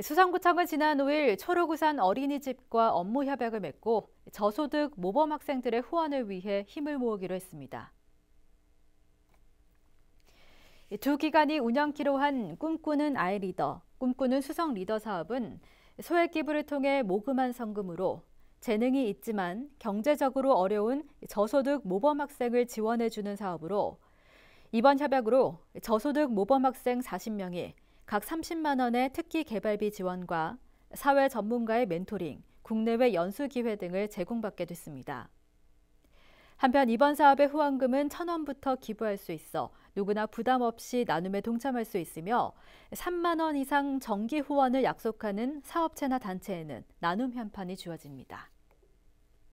수성구청은 지난 5일 초록우산 어린이집과 업무 협약을 맺고 저소득 모범 학생들의 후원을 위해 힘을 모으기로 했습니다. 두 기관이 운영키로 한 꿈꾸는 아이 리더, 꿈꾸는 수성 리더 사업은 소액 기부를 통해 모금한 성금으로 재능이 있지만 경제적으로 어려운 저소득 모범 학생을 지원해주는 사업으로 이번 협약으로 저소득 모범 학생 40명이 각 30만 원의 특기 개발비 지원과 사회 전문가의 멘토링, 국내외 연수 기회 등을 제공받게 됐습니다. 한편 이번 사업의 후원금은 천원부터 기부할 수 있어 누구나 부담 없이 나눔에 동참할 수 있으며 3만 원 이상 정기 후원을 약속하는 사업체나 단체에는 나눔 현판이 주어집니다.